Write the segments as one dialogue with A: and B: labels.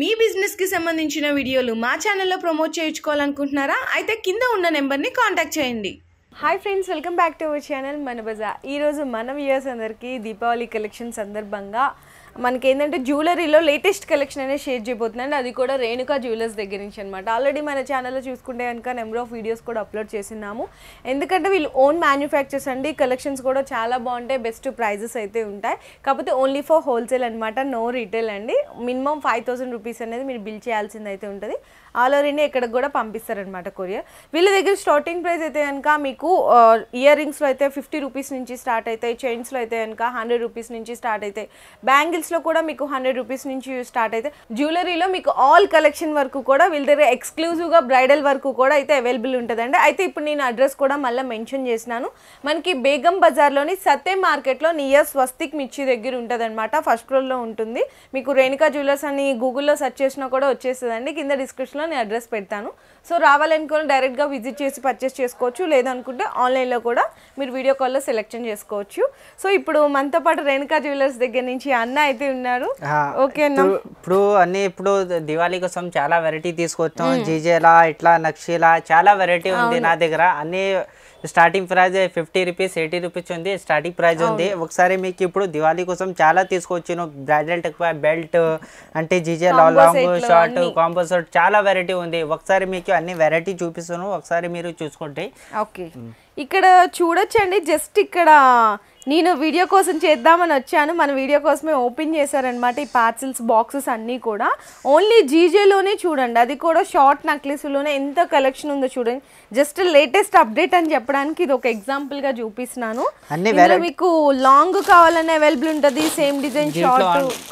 A: మీ బిజినెస్కి సంబంధించిన వీడియోలు మా ఛానల్లో ప్రమోట్ చేయించుకోవాలనుకుంటున్నారా అయితే కింద ఉన్న నెంబర్ని కాంటాక్ట్ చేయండి hi friends welcome back to our channel మన బజార్ ఈరోజు మన వ్యూయర్స్ అందరికీ దీపావళి కలెక్షన్ సందర్భంగా మనకి ఏంటంటే జ్యువెలరీలో లేటెస్ట్ కలెక్షన్ అనేది షేర్ చేయబోతున్నాను అది కూడా రేణుకా జ్యువెలర్స్ దగ్గర నుంచి అనమాట ఆల్రెడీ మన ఛానల్లో చూసుకుంటే కనుక నెంబర్ ఆఫ్ వీడియోస్ కూడా అప్లోడ్ చేసినాము ఎందుకంటే వీళ్ళు ఓన్ మ్యానుఫ్యాక్చర్స్ అండి కలెక్షన్స్ కూడా చాలా బాగుంటాయి బెస్ట్ ప్రైజెస్ అయితే ఉంటాయి కాకపోతే ఓన్లీ ఫర్ హోల్సేల్ అనమాట నో రీటైల్ అండి మినిమం ఫైవ్ థౌసండ్ రూపీస్ అనేది మీరు బిల్ చేయాల్సింది అయితే ఉంటుంది ఆల్ ఓవర్ ఇండియా ఇక్కడికి కూడా పంపిస్తారనమాట కొరియర్ వీళ్ళ దగ్గర స్టార్టింగ్ ప్రైస్ అయితే కనుక మీకు ఇయర్ రింగ్స్లో అయితే ఫిఫ్టీ రూపీస్ నుంచి స్టార్ట్ అవుతాయి చైన్స్లో అయితే కనుక హండ్రెడ్ రూపీస్ నుంచి స్టార్ట్ అవుతాయి బ్యాంగిల్స్లో కూడా మీకు హండ్రెడ్ రూపీస్ నుంచి స్టార్ట్ అవుతాయి జ్యువెలరీలో మీకు ఆల్ కలెక్షన్ వరకు కూడా వీళ్ళ దగ్గర ఎక్స్క్లూజివ్గా బ్రైడల్ వర్క్ కూడా అయితే అవైలబుల్ ఉంటుందండి అయితే ఇప్పుడు నేను అడ్రస్ కూడా మళ్ళీ మెన్షన్ చేసినాను మనకి బేగం బజార్లోని సత్తే మార్కెట్లో నియర్ స్వస్తిక్ మిర్చి దగ్గర ఉంటుందన్నమాట ఫస్ట్ ఫ్లోర్లో ఉంటుంది మీకు రేణుకా జ్యువెలర్స్ అని గూగుల్లో సెర్చ్ చేసినా కూడా వచ్చేస్తుందండి కింద డిస్క్రిప్షన్లో నేను అడ్రస్ పెడతాను సో రావాలనుకుని డైరెక్ట్గా విజిట్ చేసి పర్చేస్ చేసుకోవచ్చు లేదనుకుంటే ఆన్లైన్లో కూడా మీరు వీడియో కాల్లో సెలెక్షన్ చేసుకోవచ్చు సో ఇప్పుడు మనతో పాటు రేణుకా జ్యువెలర్స్ దగ్గర నుంచి అన్న అయితే ఉన్నారు ఓకే అన్న
B: ఇప్పుడు అన్ని ఇప్పుడు దివాళీ కోసం చాలా వెరైటీ తీసుకొచ్చాం జీజేలా ఇట్లా నక్షీలా చాలా వెరైటీ ఉంది నా దగ్గర అన్ని starting price fifty rupees eighty rupees ఉంది స్టార్టింగ్ ప్రైజ్ ఉంది ఒకసారి మీకు ఇప్పుడు దివాళీ కోసం చాలా తీసుకొచ్చాను బ్రైడల్ బెల్ట్ అంటే జీజే లాంగ్ షార్ట్ కాంబో షార్ట్ చాలా వెరైటీ ఉంది ఒకసారి మీకు అన్ని వెరైటీ చూపిస్తాను ఒకసారి మీరు చూసుకోండి
A: ఓకే ఇక్కడ చూడొచ్చండి జస్ట్ ఇక్కడ నేను వీడియో కోసం చేద్దామని వచ్చాను మన వీడియో కోసమే ఓపెన్ చేశారనమాట ఈ పార్సిల్స్ బాక్సెస్ అన్నీ కూడా ఓన్లీ జీజేలోనే చూడండి అది కూడా షార్ట్ నెక్లెస్లోనే ఎంత కలెక్షన్ ఉందో చూడండి జస్ట్ లేటెస్ట్ అప్డేట్ అని చెప్పడానికి ఇది ఒక ఎగ్జాంపుల్ గా చూపిస్తున్నాను మీకు లాంగ్ కావాలని అవైలబుల్ ఉంటుంది సేమ్ డిజైన్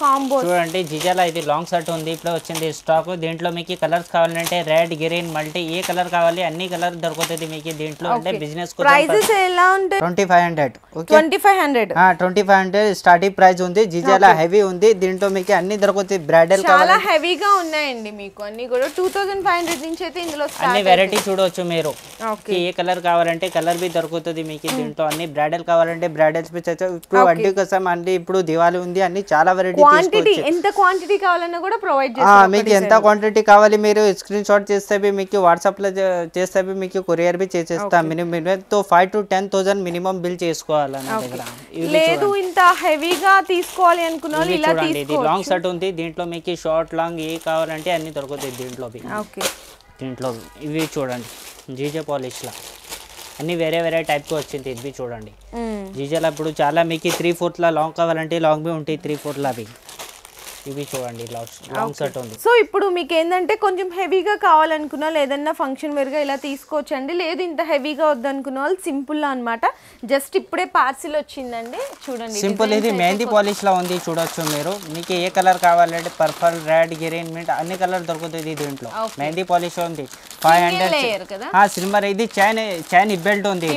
A: కాంబో చూడండి
B: జిజాలా ఇది లాంగ్ షర్ట్ ఉంది ఇప్పుడు వచ్చింది స్టాక్ దీంట్లో మీకు కలర్స్ కావాలంటే రెడ్ గ్రీన్ మల్టీ ఏ కలర్ కావాలి అన్ని కలర్ దొరుకుతుంది మీకు దీంట్లో అంటే బిజినెస్ ప్రైజెస్ ఎలా ఉంటాయి twenty five hundred twenty five hundred twenty five hundred starting price ఉంది జిజాలా హెవీ ఉంది దీంట్లో మీకు అన్ని దొరుకుతాయి బ్రైడల్ చాలా
A: హెవీగా ఉన్నాయండి మీకు అన్ని కూడా టూ థౌసండ్ ఫైవ్ హండ్రెడ్ నుంచి అయితే ఇందులో అన్ని వెరైటీ చూడవచ్చు మీరు వేరు
B: ఏ కలర్ కావాలంటే కలర్ బి దొరుకుతుంది మీకు దీంట్లో అన్ని బ్రైడల్ కావాలంటే బ్రైడల్స్ బి ఇప్పుడు వంటి కోసం అన్ని ఇప్పుడు దివాలి ఉంది అన్ని చాలా వెరైటీ క్వాంటిటీ
A: ఎంత క్వాంటిటీ కావాలన్నా కూడా ప్రొవైడ్ మీకు ఎంత
B: క్వాంటిటీ కావాలి మీరు స్క్రీన్ షాట్ చేస్తే మీకు వాట్సాప్ లో చేస్తే మీకు కొరియర్ బి చేసేస్తాం మినిమం మినిమం తో five to ten thousand minimum bill చేసుకోవాలి లేదు
A: ఇంత హెవీగా తీసుకోవాలి అనుకున్న వాళ్ళు ఇలా ఇది లాంగ్ షర్ట్
B: ఉంది దీంట్లో మీకు షార్ట్ లాంగ్ ఏ కావాలంటే అన్ని దొరుకుతాయి దీంట్లో దీంట్లో ఇవి చూడండి జీజే లా అన్ని వేరే వేరే టైప్ కి వచ్చింది ఇది చూడండి జీజేలో ఇప్పుడు చాలా మీకు త్రీ ఫోర్త్లా లాంగ్ కావాలంటే లాంగ్ బి ఉంటాయి త్రీ లా అవి ఇవి చూడండి లాంగ్ షర్ట్ ఉంది
A: సో ఇప్పుడు మీకు ఏంటంటే కొంచెం హెవీగా కావాలనుకున్నా లేదన్నా ఫంక్షన్ వేరుగా ఇలా తీసుకోవచ్చండి లేదు ఇంత హెవీగా వద్దనుకున్న వాళ్ళు సింపుల్ అనమాట జస్ట్ ఇప్పుడే పార్సిల్ వచ్చిందండి చూడండి సింపుల్ ఇది మెహందీ
B: పాలిష్ లా ఉంది చూడొచ్చు మీరు మీకు ఏ కలర్ కావాలంటే పర్పల్ రెడ్ గ్రీన్ మింట్ అన్ని కలర్ దొరుకుతుంది దీంట్లో మెహందీ పాలిష్ ఉంది ఫైవ్ హండ్రెడ్ సిల్వర్ ఇది చైన్ చైన్ బెల్ట్ ఉంది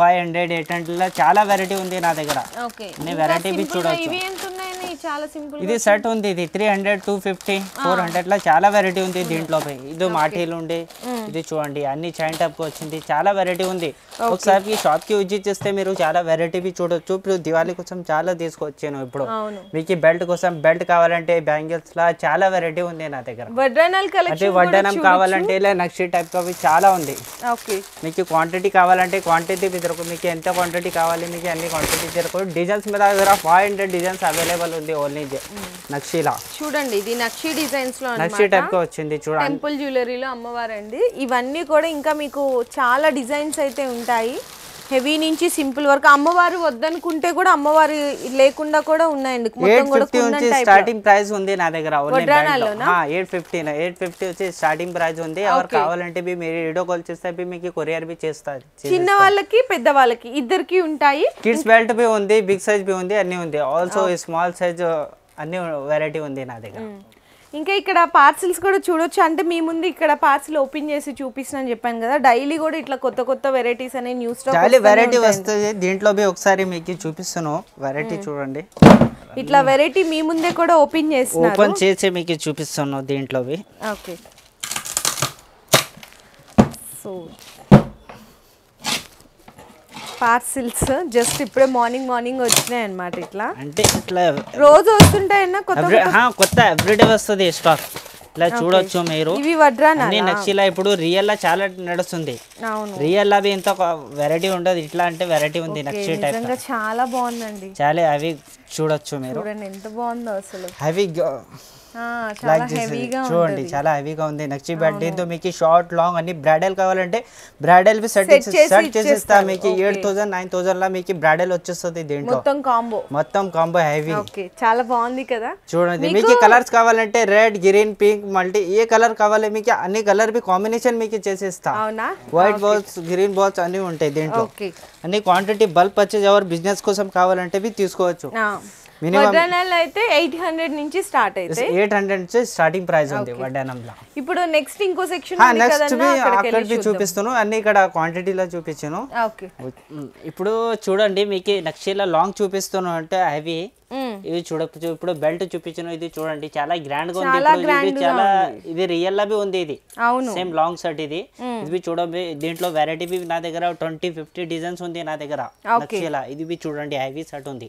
B: ఫైవ్ హండ్రెడ్ ఎయిట్ హండ్రెడ్ చాలా వెరైటీ ఉంది నా దగ్గర
A: వెరైటీ చూడొచ్చు చాలా సింపుల్ ఇది సెట్
B: ఉంది ఇది three hundred two fifty four hundred లా చాలా వెరైటీ ఉంది దీంట్లో hmm. ఇది మాటీలు ఉండే hmm. ఇది చూడండి అన్ని చైన్ టైప్ వచ్చింది చాలా వెరైటీ ఉంది ఒకసారి షాప్ కి విజిట్ చేస్తే మీరు చాలా వెరైటీ చూడొచ్చు ఇప్పుడు దివాళీ కోసం చాలా తీసుకొచ్చాను ఇప్పుడు మీకు బెల్ట్ కోసం బెల్ట్ కావాలంటే బ్యాంగిల్స్ లా చాలా వెరైటీ ఉంది నా దగ్గర
A: వడ్డనం కావాలంటే
B: ఇలా నక్షి టైప్ అవి చాలా ఉంది మీకు క్వాంటిటీ కావాలంటే క్వాంటిటీ మీకు ఎంత క్వాంటిటీ కావాలి మీకు అన్ని క్వాంటిటీ దొరకు డిజైన్స్ మీద ఫైవ్ హండ్రెడ్ డిజైన్స్ అవైలబుల్ ఉంది ఉంటుంది ఓన్లీ నక్షీలా
A: చూడండి ఇది నక్షి డిజైన్స్ లో నక్షి టైప్
B: గా వచ్చింది చూడండి టెంపుల్
A: జ్యువెలరీలో అమ్మవారండి ఇవన్నీ కూడా ఇంకా మీకు చాలా డిజైన్స్ అయితే ఉంటాయి హెవీ నుంచి సింపుల్ వరకు అమ్మవారు వద్దనుకుంటే కూడా అమ్మవారు లేకుండా కూడా ఉన్నాయండి స్టార్టింగ్
B: ప్రైస్ ఉంది నా దగ్గర ఎయిట్ ఫిఫ్టీ ఎయిట్ ఫిఫ్టీ వచ్చి స్టార్టింగ్ ప్రైస్ ఉంది ఎవరు కావాలంటే మీరు వీడియో కాల్ చేస్తే మీకు కొరియర్ బి చేస్తారు చిన్న
A: వాళ్ళకి పెద్ద వాళ్ళకి ఇద్దరికి ఉంటాయి
B: కిడ్స్ బెల్ట్ బి ఉంది బిగ్ సైజ్ బి ఉంది అన్ని ఉంది ఆల్సో స్మాల్ సైజ్ అన్ని వెరైటీ ఉంది నా దగ్గర
A: ఇంకా ఇక్కడ పార్సిల్స్ కూడా చూడొచ్చు అంటే మీ ముందు ఇక్కడ పార్సిల్ ఓపెన్ చేసి చూపిస్తున్నాను చెప్పాను కదా డైలీ కూడా ఇట్లా కొత్త కొత్త వెరైటీస్ అనే న్యూస్ వెరైటీ
B: వస్తుంది దీంట్లో ఒకసారి మీకు చూపిస్తాను వెరైటీ hmm. చూడండి
A: ఇట్లా వెరైటీ మీ ముందే కూడా ఓపెన్ చేసి ఓపెన్
B: చేసి మీకు చూపిస్తున్నాను దీంట్లో
A: ఓకే సో పార్సిల్స్ జస్ట్ ఇప్పుడే మార్నింగ్ మార్నింగ్ వచ్చినాయి అనమాట ఇట్లా అంటే ఇట్లా రోజు వస్తుంటాయన్నా కొత్త
B: కొత్త ఎవ్రీడే వస్తుంది స్టాక్ ఇట్లా చూడొచ్చు మీరు ఇవి ఇప్పుడు రియల్ లా చాలా నడుస్తుంది రియల్ లా ఇంత వెరైటీ ఉండదు ఇట్లా అంటే వెరైటీ ఉంది నక్షి టైప్
A: చాలా బాగుందండి
B: చాలా అవి చూడొచ్చు మీరు
A: ఎంత బాగుందో అసలు అవి లైక్ చేసి చూడండి
B: చాలా హెవీగా ఉంది నెక్స్ట్ బ్యాట్ దీంతో మీకు షార్ట్ లాంగ్ అన్ని బ్రాడెల్ కావాలంటే బ్రాడెల్ సెట్ సెట్ చేసిస్తా మీకు ఎయిట్ థౌసండ్ నైన్ థౌసండ్ లా మీకు బ్రాడల్ వచ్చేస్తుంది దీంట్లో మొత్తం కాంబో మొత్తం కాంబో హెవీ
A: చాలా బాగుంది కదా
B: చూడండి మీకు కలర్స్ కావాలంటే రెడ్ గ్రీన్ పింక్ మల్టీ ఏ కలర్ కావాలి మీకు అన్ని కలర్ బి కాంబినేషన్ మీకు చేసిస్తా వైట్ బాల్స్ గ్రీన్ బాల్స్ అన్ని ఉంటాయి దీంట్లో అన్ని క్వాంటిటీ బల్క్ వచ్చే ఎవరు బిజినెస్ కోసం కావాలంటే తీసుకోవచ్చు
A: వడ్డానాలు అయితే ఎయిట్ హండ్రెడ్ నుంచి స్టార్ట్ అయితే
B: ఎయిట్ హండ్రెడ్ నుంచి స్టార్టింగ్ ప్రైస్ ఉంది వడ్డానంలో
A: ఇప్పుడు నెక్స్ట్ ఇంకో సెక్షన్ చూపిస్తాను
B: అన్ని ఇక్కడ క్వాంటిటీ లో చూపించాను ఇప్పుడు చూడండి మీకు నెక్స్ట్ లాంగ్ చూపిస్తాను అంటే అవి ఇది చూడచ్చు ఇప్పుడు బెల్ట్ చూపించను ఇది చూడండి చాలా గ్రాండ్ గా ఉంది చాలా ఇది రియల్ లా ఉంది ఇది సేమ్ లాంగ్ షర్ట్ ఇది ఇది చూడండి దీంట్లో వెరైటీ నా దగ్గర ట్వంటీ ఫిఫ్టీ డిజైన్స్ ఉంది నా దగ్గర ఇది చూడండి హైవీ షర్ట్ ఉంది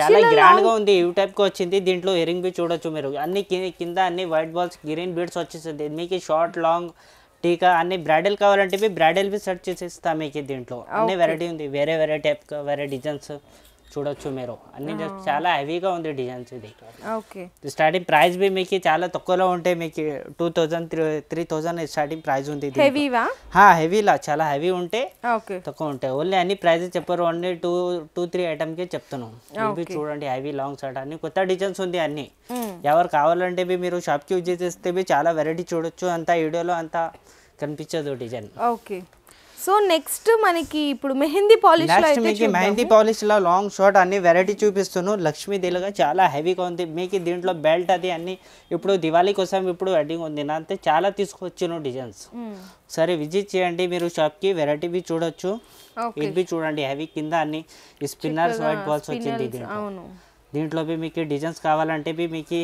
A: చాలా గ్రాండ్ గా ఉంది
B: యూ టైప్ గా వచ్చింది దీంట్లో ఇయరింగ్ బి చూడొచ్చు మీరు అన్ని కింద అన్ని వైట్ బాల్స్ గ్రీన్ బీడ్స్ వచ్చేసింది మీకు షార్ట్ లాంగ్ టీకా అన్ని బ్రైడల్ కావాలంటే బ్రైడల్ బి సెర్చ్ చేసేస్తా మీకు దీంట్లో అన్ని వెరైటీ ఉంది వేరే వేరే టైప్ వేరే డిజైన్స్ చూడొచ్చు మీరు అన్ని చాలా హెవీగా ఉంది డిజైన్స్ ఇది ఓకే స్టార్టింగ్ ప్రైస్ బి మీకు చాలా తక్కువలో ఉంటే మీకు two thousand three three thousand starting price ఉంది హెవీవా హెవీలా చాలా హెవీ ఉంటే తక్కువ ఉంటాయి ఓన్లీ అన్ని ప్రైజెస్ చెప్పారు అన్ని టూ టూ త్రీ కే చెప్తున్నాం చూడండి హెవీ లాంగ్ షర్ట్ అన్ని కొత్త డిజైన్స్ ఉంది అన్ని ఎవరు కావాలంటే మీరు కి యూజ్ చేస్తే చాలా వెరైటీ చూడొచ్చు అంతా వీడియోలో అంతా కనిపించదు డిజైన్
A: ఓకే సో నెక్స్ట్ మనకి ఇప్పుడు మెహందీ పాలిష్ నెక్స్ట్ మీకు మెహందీ
B: పాలిష్ లో లాంగ్ షార్ట్ అన్ని వెరైటీ చూపిస్తున్నాను లక్ష్మీ దిలుగా చాలా హెవీగా ఉంది మీకు దీంట్లో బెల్ట్ అది అన్ని ఇప్పుడు దివాళీ కోసం ఇప్పుడు వెడ్డింగ్ ఉంది అంతే చాలా తీసుకొచ్చిన డిజైన్స్ సరే విజిట్ చేయండి మీరు షాప్ కి వెరైటీ బి చూడొచ్చు ఇది చూడండి హెవీ కింద అన్ని స్పిన్నర్స్ వైట్ బాల్స్ వచ్చింది దీంట్లో దీంట్లో మీకు డిజైన్స్ కావాలంటే మీకు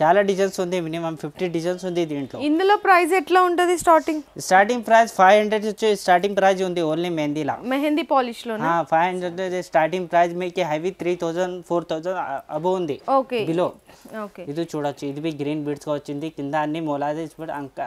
B: చాలా డిజైన్స్ ఉంది మినిమం ఫిఫ్టీ డిజైన్స్ ఉంది దీంట్లో
A: ఇందులో ప్రైస్ ఎట్లా ఉంటుంది starting
B: starting price five hundred వచ్చి స్టార్టింగ్ ప్రైస్ ఉంది ఓన్లీ మెహందీలా
A: మెహందీ పాలిష్ లో
B: ఫైవ్ హండ్రెడ్ స్టార్టింగ్ ప్రైస్ మీకు heavy three thousand four thousand above ఉంది బిలో ఇది చూడొచ్చు ఇది గ్రీన్ బీడ్స్ వచ్చింది కింద అన్ని మొలాజెస్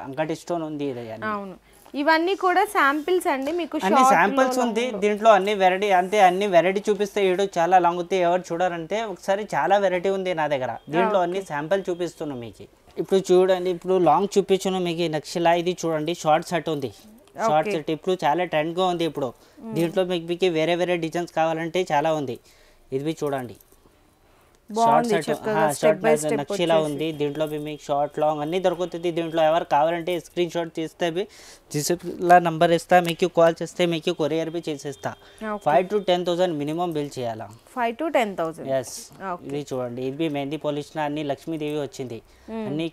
B: అంకటి స్టోన్ ఉంది ఇది
A: అవును ఇవన్నీ కూడా శాంపిల్స్ అండి మీకు అన్ని శాంపిల్స్ ఉంది
B: దీంట్లో అన్ని వెరైటీ అంటే అన్ని వెరైటీ చూపిస్తే ఏడు చాలా లాంగ్ అవుతాయి ఎవరు చూడాలంటే ఒకసారి చాలా వెరైటీ ఉంది నా దగ్గర దీంట్లో అన్ని శాంపిల్ చూపిస్తున్నాను మీకు ఇప్పుడు చూడండి ఇప్పుడు లాంగ్ చూపించను మీకు నక్షలా ఇది చూడండి షార్ట్ షర్ట్ ఉంది షార్ట్ షర్ట్ ఇప్పుడు చాలా ట్రెండ్గా ఉంది ఇప్పుడు దీంట్లో మీకు మీకు వేరే వేరే డిజైన్స్ కావాలంటే చాలా ఉంది ఇది చూడండి నక్షిలా ఉంది దీంట్లో మీకు షార్ట్ లాంగ్ అన్ని దొరుకుతుంది దీంట్లో ఎవరు కావాలంటే స్క్రీన్ షాట్ తీస్తే జిసిప్లా నంబర్ ఇస్తా మీకు కాల్ చేస్తే మీకు కొరియర్ బి చేసేస్తా five to ten thousand minimum bill చేయాలా
A: ఫైవ్ టు టెన్ థౌసండ్ ఇది
B: చూడండి ఇది మెహందీ పాలిష్ అన్ని లక్ష్మీదేవి వచ్చింది hmm. అన్ని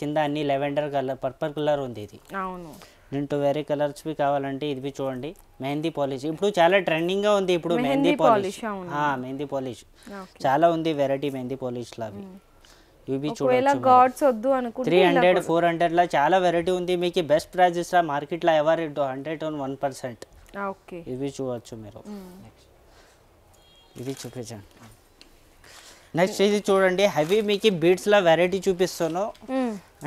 B: కింద అన్ని లెవెండర్ కలర్ పర్పల్ కలర్ ఉంది ఇది అవును దీంట్లో వేరే కలర్స్ బి కావాలంటే ఇది చూడండి మెహందీ పాలిష్ ఇప్పుడు చాలా ట్రెండింగ్ గా ఉంది ఇప్పుడు మెహందీ పాలిష్ మెహందీ పాలిష్ చాలా ఉంది వెరైటీ మెహందీ పాలిష్ లావి ఇవి చూడొచ్చు
A: త్రీ హండ్రెడ్ ఫోర్
B: హండ్రెడ్ లా చాలా వెరైటీ ఉంది మీకు బెస్ట్ ప్రైజెస్ లా మార్కెట్ లో ever hundred and one percent ఇవి చూడొచ్చు మీరు ఇది చూపించండి నెక్స్ట్ ఇది చూడండి హెవీ మీకు బీడ్స్ లా వెరైటీ చూపిస్తాను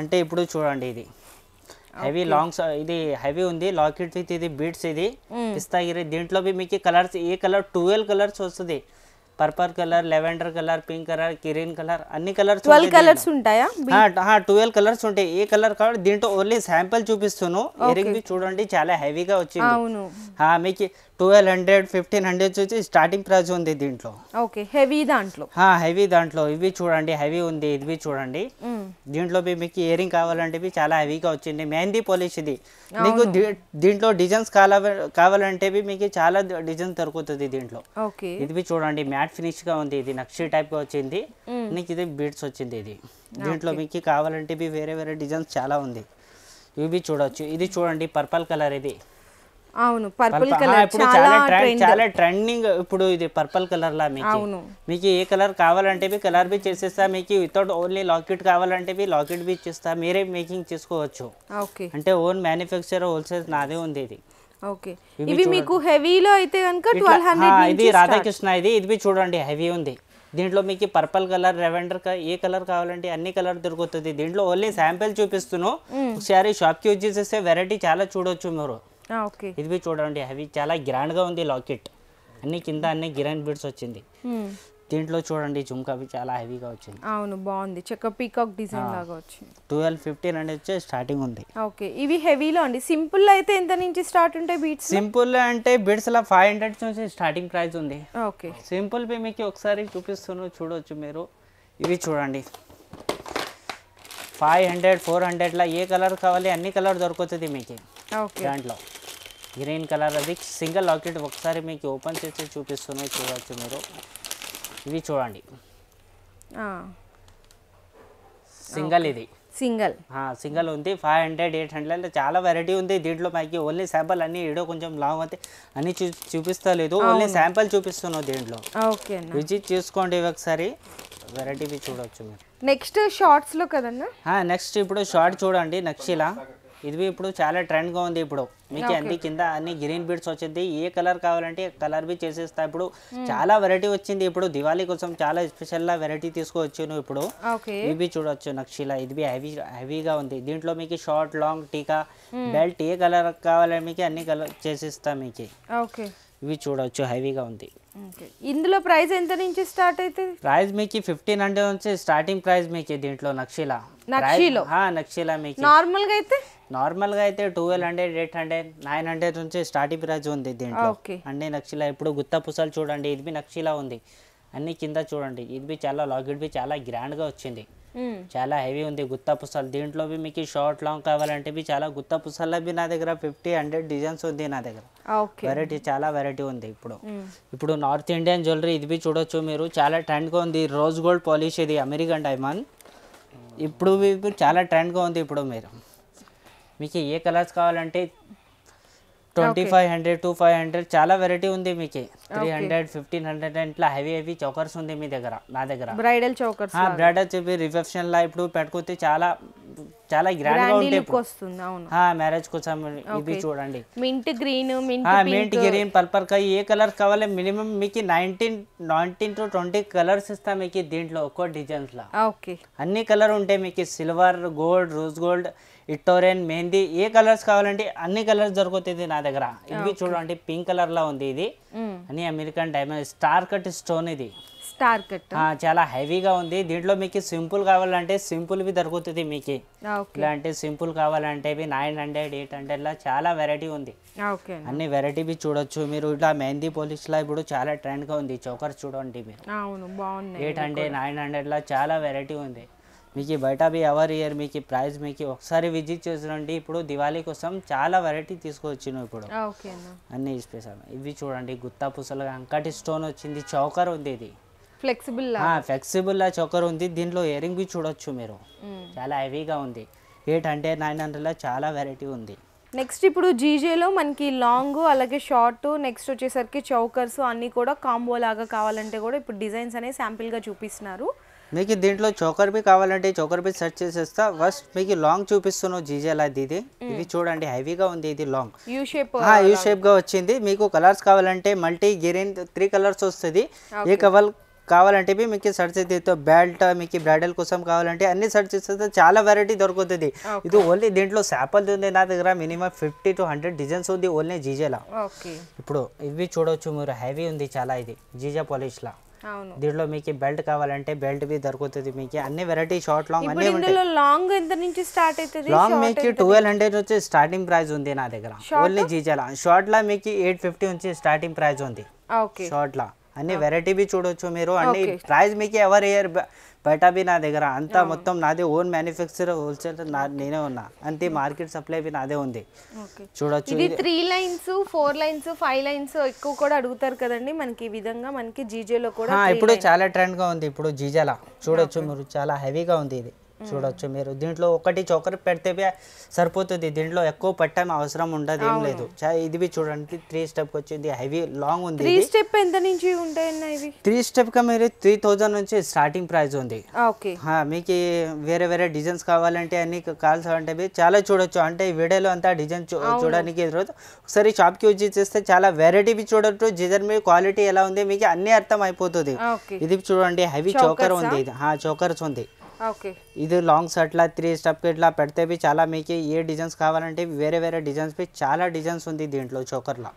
B: అంటే ఇప్పుడు చూడండి ఇది హెవీ లాంగ్స్ uh, ఇది హెవీ ఉంది లాకెట్ విత్ ఇది బీట్స్ ఇది hmm. పిస్తా గిరి దీంట్లో మీకు కలర్స్ ఏ కలర్ టువెల్వ్ కలర్స్ వస్తుంది purple colour lavender colour pink colour green colour అన్ని కలర్స్ ట్వెల్వ్ కలర్స్ ఉంటాయా ట్వెల్వ్ కలర్స్ ఉంటాయి ఏ కలర్ కాబట్టి దీంట్లో ఓన్లీ శాంపిల్ చూపిస్తున్నాను ఇయరింగ్ చూడండి చాలా హెవీగా వచ్చింది మీకు ట్వెల్వ్ హండ్రెడ్ ఫిఫ్టీన్ హండ్రెడ్ వచ్చి స్టార్టింగ్ ప్రైస్ ఉంది దీంట్లో
A: ఓకే హెవీ దాంట్లో
B: హెవీ దాంట్లో ఇవి చూడండి హెవీ ఉంది ఇవి చూడండి దీంట్లో మీకు ఇయరింగ్ కావాలంటే చాలా హెవీగా వచ్చింది మెహందీ పాలిష్ ఇది మీకు దీంట్లో డిజైన్స్ కావాలంటే మీకు చాలా డిజైన్స్ దొరుకుతుంది దీంట్లో ఇది చూడండి మ్యాట్ మ్యాట్ గా ఉంది ఇది నక్షి గా వచ్చింది నీకు ఇది బీడ్స్ వచ్చింది ఇది దీంట్లో మీకు కావాలంటే వేరే వేరే డిజైన్స్ చాలా ఉంది ఇవి చూడొచ్చు ఇది చూడండి పర్పల్ కలర్ ఇది
A: అవును పర్పుల్ కలర్ ఇప్పుడు చాలా ట్రెండ్ చాలా
B: ట్రెండింగ్ ఇప్పుడు ఇది పర్పల్ కలర్ లా మీకు మీకు ఏ కలర్ కావాలంటే మీ కలర్ బి చేసేస్తా మీకు వితౌట్ ఓన్లీ లాకెట్ కావాలంటే మీ లాకెట్ బి చేస్తా మీరే మేకింగ్ చేసుకోవచ్చు అంటే ఓన్ మ్యానుఫ్యాక్చర్ హోల్సేల్ నాదే ఉంది ఇది
A: ఇవి మీకు హెవీలో అయితే కనుక ట్వెల్వ్ హండ్రెడ్ ఇది రాధాకృష్ణ
B: ఇది ఇది చూడండి హెవీ ఉంది దీంట్లో మీకు పర్పల్ కలర్ రెవెండర్ ఏ కలర్ కావాలంటే అన్ని కలర్ దొరుకుతుంది దీంట్లో ఓన్లీ శాంపిల్ చూపిస్తున్నాను ఒకసారి షాప్ యూజ్ చేసేస్తే వెరైటీ చాలా చూడొచ్చు మీరు ఇది చూడండి హెవీ చాలా గ్రాండ్ గా ఉంది లాకెట్ అన్ని కింద అన్ని గ్రాండ్ బీడ్స్ వచ్చింది దీంట్లో చూడండి జుంకా చాలా హెవీగా వచ్చింది
A: అవును బాగుంది చెక్క పీకాక్ డిజైన్ లాగా వచ్చింది
B: ట్వెల్వ్ ఫిఫ్టీన్ అనేది వచ్చి స్టార్టింగ్ ఉంది
A: ఓకే ఇవి హెవీలో అండి సింపుల్ అయితే ఎంత నుంచి స్టార్ట్ ఉంటాయి బీట్స్
B: సింపుల్ అంటే బీట్స్ లా ఫైవ్ హండ్రెడ్ నుంచి స్టార్టింగ్ ప్రైస్ ఉంది ఓకే సింపుల్ పే మీకు ఒకసారి చూపిస్తున్నాను చూడవచ్చు మీరు ఇవి చూడండి ఫైవ్ హండ్రెడ్ ఫోర్ హండ్రెడ్లో ఏ కలర్ కావాలి అన్ని కలర్ దొరుకుతుంది మీకు దాంట్లో గ్రీన్ కలర్ అది సింగిల్ లాకెట్ ఒకసారి మీకు ఓపెన్ చేసి చూపిస్తున్నాయి చూడవచ్చు మీరు ఇవి చూడండి సింగల్ ఇది సింగల్ సింగల్ ఉంది ఫైవ్ హండ్రెడ్ ఎయిట్ హండ్రెడ్ చాలా వెరైటీ ఉంది దీంట్లో మనకి ఓన్లీ శాంపుల్ అన్ని ఏడో కొంచెం లాంగ్ అయితే అన్ని చూపిస్తలేదు ఓన్లీ శాంపుల్ చూపిస్తున్నావు దీంట్లో
A: ఓకే విజిట్
B: చేసుకోండి ఒకసారి వెరైటీ చూడొచ్చు మీరు
A: నెక్స్ట్ షార్ట్స్లో కదన్నా
B: నెక్స్ట్ ఇప్పుడు షార్ట్ చూడండి నక్షిలా ఇది ఇప్పుడు చాలా ట్రెండ్గా ఉంది ఇప్పుడు మీకు అన్ని కింద అన్ని గ్రీన్ బీడ్స్ వచ్చింది ఏ కలర్ కావాలంటే కలర్ బి చేసేస్తా ఇప్పుడు చాలా వెరైటీ వచ్చింది ఇప్పుడు దివాళీ కోసం చాలా స్పెషల్గా గా వెరైటీ నువ్వు ఇప్పుడు ఇవి చూడొచ్చు నక్షిలా ఇది హెవీ హెవీగా ఉంది దీంట్లో మీకు షార్ట్ లాంగ్ టీకా బెల్ట్ ఏ కలర్ కావాలని మీకు అన్ని కలర్ చేసిస్తా మీకు ఇవి చూడొచ్చు హెవీగా ఉంది
A: ఇందులో ప్రైస్ ఎంత నుంచి స్టార్ట్ అయితే
B: ప్రైస్ మీకు ఫిఫ్టీన్ హండ్రెడ్ నుంచి స్టార్టింగ్ ప్రైస్ మీకు దీంట్లో నక్షిలా నక్షిలా మీకు
A: నార్మల్ గా అయితే
B: నార్మల్గా అయితే twelve hundred eight hundred nine hundred నుంచి స్టార్టింగ్ ప్రైజ్ ఉంది దీంట్లో అంటే నక్షిలా ఇప్పుడు గుత్తా పుసాలు చూడండి ఇది బి నక్షిలా ఉంది అన్ని కింద చూడండి ఇది బి చాలా లాకెట్ బి చాలా గ్రాండ్గా వచ్చింది చాలా హెవీ ఉంది గుత్తా పుసాలు దీంట్లో బి మీకు షార్ట్ లాంగ్ కావాలంటే చాలా గుత్తా పుసాల్లో బి నా దగ్గర ఫిఫ్టీ హండ్రెడ్ డిజైన్స్ ఉంది నా దగ్గర వెరైటీ చాలా వెరైటీ ఉంది ఇప్పుడు ఇప్పుడు నార్త్ ఇండియన్ జ్యువెలరీ ఇది బి చూడొచ్చు మీరు చాలా ట్రెండ్గా ఉంది రోజ్ గోల్డ్ పాలిష్ ఇది అమెరికన్ డైమండ్ ఇప్పుడు చాలా ట్రెండ్గా ఉంది ఇప్పుడు మీరు మీకే ఏ కలర్స్ కావాలంటే
A: 2500
B: 2500 చాలా వెరైటీ ఉంది మీకే 300 1500 అంత హెవీ హెవీ చోకర్స్ ఉంది మీ దగ్గర నా దగ్గర
A: బ్రైడల్ చోకర్స్ ఆ
B: బ్రైడల్ చోకర్స్ రిఫెక్షన్ లైట్ పెట్టుకోతే చాలా చాలా గ్రాండ్
A: గా
B: మ్యారేజ్ కోసం ఇది చూడండి
A: mint green mint green
B: purple కా ఏ కలర్ కావాలి మినిమం మీకు nineteen nineteen to twenty colours ఇస్తా మీకు దీంట్లో ఒక్కో డిజైన్స్ లా ఓకే అన్ని కలర్ ఉంటాయి మీకు సిల్వర్ గోల్డ్ రోజ్ గోల్డ్ ఇటోరేన్ మెహందీ ఏ కలర్స్ కావాలంటే అన్ని కలర్స్ దొరుకుతుంది నా దగ్గర ఇది చూడండి పింక్ కలర్ లా ఉంది ఇది అని American diamond star cut stone ఇది స్టార్ కట్ చాలా హెవీగా ఉంది దీంట్లో మీకు సింపుల్ కావాలంటే సింపుల్ వి దొరుకుతుంది మీకు ఇలా అంటే సింపుల్ కావాలంటే నైన్ హండ్రెడ్ ఎయిట్ హండ్రెడ్ లా చాలా వెరైటీ ఉంది అన్ని వెరైటీ చూడొచ్చు మీరు ఇట్లా మెహందీ పోలీస్ లా ఇప్పుడు చాలా ట్రెండ్ గా ఉంది చౌకర్ చూడండి మీరు
A: ఎయిట్ హండ్రెడ్ నైన్
B: హండ్రెడ్ లా చాలా వెరైటీ ఉంది మీకు బయట బి ఎవర్ ఇయర్ మీకు ప్రైస్ మీకు ఒకసారి విజిట్ చేసినండి ఇప్పుడు దివాళీ కోసం చాలా వెరైటీ తీసుకొచ్చి ఇప్పుడు అన్ని ఇచ్చేసాము ఇవి చూడండి గుత్తా పూసలు అంకటి స్టోన్ వచ్చింది చౌకర్ ఉంది ఇది ఫ్లెక్సిబుల్ ఫ్లెక్సిబుల్ లా చొక్కర్ ఉంది దీంట్లో ఇయరింగ్ చూడొచ్చు మీరు చాలా హెవీగా ఉంది ఎయిట్ హండ్రెడ్ నైన్ హండ్రెడ్లో చాలా వెరైటీ ఉంది
A: నెక్స్ట్ ఇప్పుడు జీజేలో మనకి లాంగ్ అలాగే షార్ట్ నెక్స్ట్ వచ్చేసరికి చౌకర్స్ అన్ని కూడా కాంబో లాగా కావాలంటే కూడా ఇప్పుడు డిజైన్స్ అనేవి గా చూపిస్తున్నారు
B: మీకు దీంట్లో చోకర్ బి కావాలంటే చోకర్ బి సెర్చ్ చేసేస్తా ఫస్ట్ మీకు లాంగ్ చూపిస్తున్నావు జీజేలా ఇది ఇది చూడండి హెవీగా ఉంది ఇది long
A: U shape U shape
B: గా వచ్చింది మీకు కలర్స్ కావాలంటే మల్టీ గ్రీన్ త్రీ కలర్స్ వస్తుంది ఏ కవల్ కావాలంటే మీకు సెర్చ్ అయితే బెల్ట్ మీకు బ్రైడల్ కోసం కావాలంటే అన్ని సెర్చ్ చేస్తే చాలా వెరైటీ దొరుకుతుంది ఇది ఓన్లీ దీంట్లో శాపల్ ఉంది నా దగ్గర minimum fifty two hundred designs ఉంది ఓన్లీ జీజేలా ఇప్పుడు ఇవి చూడవచ్చు మీరు హెవీ ఉంది చాలా ఇది జీజా పాలిష్ లా దీంట్లో మీకు బెల్ట్ కావాలంటే బెల్ట్ బి దొరుకుతుంది మీకు అన్ని వెరైటీ షార్ట్ లాంగ్ అన్ని
A: లాంగ్ నుంచి స్టార్ట్ అవుతుంది లాంగ్ మీకు ట్వెల్వ్
B: హండ్రెడ్ నుంచి స్టార్టింగ్ ప్రైస్ ఉంది నా దగ్గర ఓన్లీ జీజేలా షార్ట్ లా మీకు ఎయిట్ ఫిఫ్టీ నుంచి స్టార్టింగ్ ప్రైస్ ఉంది షార్ట్ లా అన్ని వెరైటీ చూడొచ్చు మీరు అన్ని ప్రైస్ మీకు ఎవరు ఇయర్ బయట బి నా దగ్గర అంతా మొత్తం నాది ఓన్ మ్యానుఫ్యాక్చర్ హోల్సేల్ నేనే ఉన్నా అంతే మార్కెట్ సప్లై బి నాదే ఉంది
A: చూడొచ్చు ఇది three lines four lines five lines ఎక్కువ కూడా అడుగుతారు కదండి మనకి ఈ విధంగా మనకి జీజేలో కూడా ఇప్పుడు
B: చాలా ట్రెండ్ గా ఉంది ఇప్పుడు జీజేలా చూడొచ్చు మీరు చాలా హెవీగా ఉంది ఇది చూడొచ్చు మీరు దీంట్లో ఒకటి చౌకర్ పెడితే సరిపోతుంది దీంట్లో ఎక్కువ పెట్టడం అవసరం ఉండదు ఏం లేదు ఇది చూడండి త్రీ స్టెప్ వచ్చింది హెవీ లాంగ్ ఉంది త్రీ
A: స్టెప్ ఎంత నుంచి ఉంటాయి
B: త్రీ స్టెప్ గా మీరు త్రీ థౌజండ్ నుంచి స్టార్టింగ్ ప్రైస్ ఉంది మీకు వేరే వేరే డిజైన్స్ కావాలంటే అన్ని కాల్స్ అంటే చాలా చూడొచ్చు అంటే ఈ వీడియోలో అంతా డిజైన్ చూడడానికి ఒకసారి షాప్ కి వచ్చి చేస్తే చాలా వెరైటీ చూడొచ్చు డిజైన్ మీద క్వాలిటీ ఎలా ఉంది మీకు అన్ని అర్థం అయిపోతుంది ఇది చూడండి హెవీ చౌకర్ ఉంది చౌకర్స్ ఉంది ఇది లాంగ్ షర్ట్లా త్రీ స్టెప్కి ఇట్లా పెడితే చాలా మీకు ఏ డిజైన్స్ కావాలంటే వేరే వేరే డిజైన్స్ పై చాలా డిజైన్స్ ఉంది దీంట్లో చోకర్లా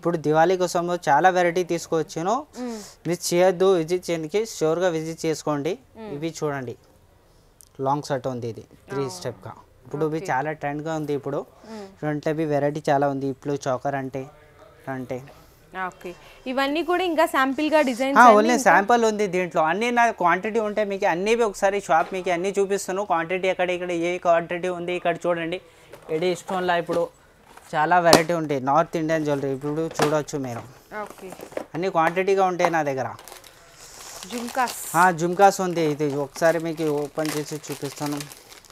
B: ఇప్పుడు దివాళీ కోసం చాలా వెరైటీ తీసుకొచ్చాను మీరు చేయొద్దు విజిట్ చేయడానికి షోర్గా విజిట్ చేసుకోండి ఇవి చూడండి లాంగ్ షర్ట్ ఉంది ఇది త్రీ స్టెప్గా ఇప్పుడు ఇవి చాలా ట్రెండ్గా ఉంది ఇప్పుడు చూడంటే వెరైటీ చాలా ఉంది ఇప్పుడు చోకర్ అంటే అంటే
A: ఓకే ఇవన్నీ కూడా ఇంకా శాంపిల్గా డిజైన్ ఓన్లీ శాంపుల్
B: ఉంది దీంట్లో అన్ని నా క్వాంటిటీ ఉంటాయి మీకు అన్నీ ఒకసారి షాప్ మీకు అన్ని చూపిస్తాను క్వాంటిటీ ఎక్కడ ఇక్కడ ఏ క్వాంటిటీ ఉంది ఇక్కడ చూడండి ఎడి స్టోన్లా ఇప్పుడు చాలా వెరైటీ ఉంటాయి నార్త్ ఇండియన్ జ్యువెలరీ ఇప్పుడు చూడొచ్చు మీరు ఓకే అన్ని క్వాంటిటీగా ఉంటాయి నా దగ్గర జుమ్కాస్ జుమ్కాస్ ఉంది ఇది ఒకసారి మీకు ఓపెన్ చేసి చూపిస్తాను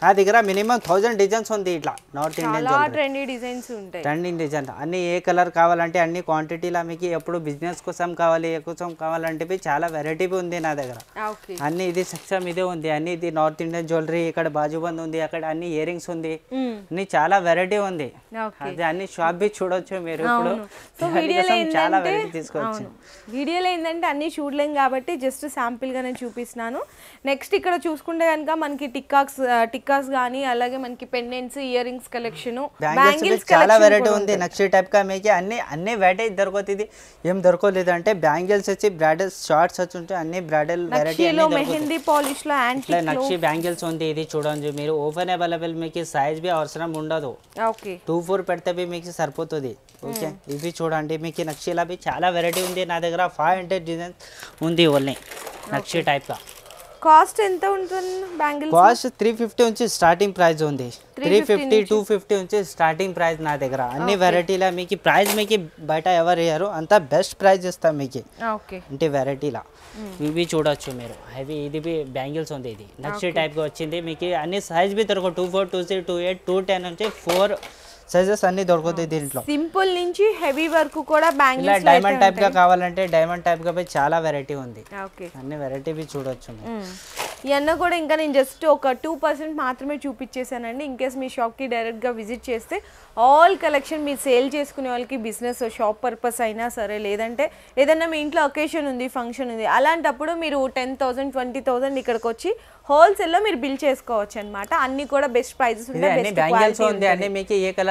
B: నా దగ్గర మినిమం థౌజండ్ డిజైన్స్ ఉంది ఇట్లా నార్త్ ఇండియన్
A: ట్రెండీ డిజైన్స్ ఉంటాయి
B: ట్రెండింగ్ డిజైన్ అన్ని ఏ కలర్ కావాలంటే అన్ని క్వాంటిటీలో మీకు ఎప్పుడు బిజినెస్ కోసం కావాలి ఏ కోసం కావాలంటే చాలా వెరైటీ ఉంది నా దగ్గర ah, అన్ని ఇది సక్సమ్ ఇదే ఉంది అన్ని ఇది నార్త్ ఇండియన్ జ్యువెలరీ ఇక్కడ బాజుబంద్ ఉంది అక్కడ అన్ని ఇయరింగ్స్ ఉంది hmm. అన్ని చాలా వెరైటీ ఉంది అది అన్ని షాప్ బి చూడొచ్చు మీరు ఇప్పుడు చాలా వెరైటీ తీసుకోవచ్చు
A: వీడియోలో ఏంటంటే అన్ని చూడలేం కాబట్టి జస్ట్ శాంపిల్ గానే చూపిస్తున్నాను నెక్స్ట్ ఇక్కడ చూసుకుంటే కనుక మనకి టిక్కాక్స్ టిక్ uh, టికాస్ కానీ అలాగే మనకి pendants earrings collection bangles చాలా వెరైటీ ఉంది
B: నక్షి టైప్ గా మీకు అన్ని అన్ని వెరైటీ దొరుకుతుంది ఏం దొరకలేదు అంటే బ్యాంగిల్స్ వచ్చి బ్రాడల్ షార్ట్స్ వచ్చి ఉంటాయి అన్ని బ్రాడల్ వెరైటీ మెహందీ
A: పాలిష్ లో అండ్ నక్షి బ్యాంగిల్స్
B: ఉంది ఇది చూడండి మీరు ఓపెన్ అవైలబుల్ మీకు సైజ్ బి అవసరం ఉండదు ఓకే టూ ఫోర్ పెడితే మీకు సరిపోతుంది ఓకే ఇవి చూడండి మీకు నక్షిలా చాలా వెరైటీ ఉంది నా దగ్గర ఫైవ్ హండ్రెడ్ డిజైన్ ఉంది ఓన్లీ నక్షి టైప్గా
A: కాస్ట్ ఎంత ఉంటుంది బ్యాంగిల్ కాస్ట్ త్రీ ఫిఫ్టీ నుంచి
B: స్టార్టింగ్ ప్రైస్ ఉంది త్రీ ఫిఫ్టీ టూ ఫిఫ్టీ నుంచి స్టార్టింగ్ ప్రైస్ నా దగ్గర అన్ని వెరైటీలా మీకు ప్రైస్ మీకు బయట ఎవరు ఇయ్యారు అంత బెస్ట్ ప్రైస్ ఇస్తాం మీకు అంటే వెరైటీలా hmm. ఇవి చూడొచ్చు మీరు హెవీ ఇది బ్యాంగిల్స్ ఉంది ఇది టైప్ టైప్గా వచ్చింది మీకు అన్ని సైజ్ బి తొరగ two four two six two eight two ten నుంచి ఫోర్ సైజెస్ అన్ని దొరుకుతాయి దీంట్లో
A: సింపుల్ నుంచి హెవీ వరకు కూడా బ్యాంగిల్ డైమండ్ టైప్ గా
B: కావాలంటే డైమండ్ టైప్ గా చాలా వెరైటీ ఉంది అన్ని
A: వెరైటీ చూడొచ్చు ఇవన్నీ కూడా ఇంకా నేను జస్ట్ ఒక టూ పర్సెంట్ మాత్రమే చూపించేశానండి ఇన్కేస్ మీ షాప్కి డైరెక్ట్గా విజిట్ చేస్తే ఆల్ కలెక్షన్ మీరు సేల్ చేసుకునే వాళ్ళకి బిజినెస్ షాప్ పర్పస్ అయినా సరే లేదంటే ఏదైనా మీ ఇంట్లో అకేషన్ ఉంది ఫంక్షన్ ఉంది అలాంటప్పుడు మీరు టెన్ థౌసండ్ ట్వంటీ థౌసండ్ ఇక్కడికి వచ్చి హోల్సేల్లో మీరు బిల్ చేసుకోవచ్చు అనమాట అన్ని కూడా బెస్ట్ ప్రైజెస్ ఉంటాయి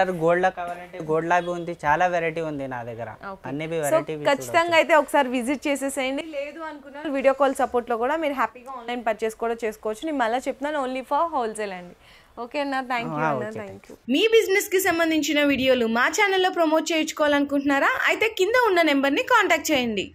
B: కలర్ గోల్డ్ కావాలంటే గోల్డ్ లా ఉంది చాలా వెరైటీ ఉంది నా దగ్గర అన్ని వెరైటీ ఖచ్చితంగా
A: అయితే ఒకసారి విజిట్ చేసేసేయండి లేదు అనుకున్నారు వీడియో కాల్ సపోర్ట్ లో కూడా మీరు హ్యాపీగా ఆన్లైన్ పర్చేస్ కూడా చేసుకోవచ్చు నేను మళ్ళీ చెప్తున్నాను ఓన్లీ ఫర్ హోల్సేల్ అండి ఓకే అన్న థ్యాంక్ యూ అన్న థ్యాంక్ యూ మీ బిజినెస్ కి సంబంధించిన వీడియోలు మా ఛానల్లో ప్రమోట్ చేయించుకోవాలనుకుంటున్నారా అయితే కింద ఉన్న నెంబర్ని కాంటాక్ట్ చేయండి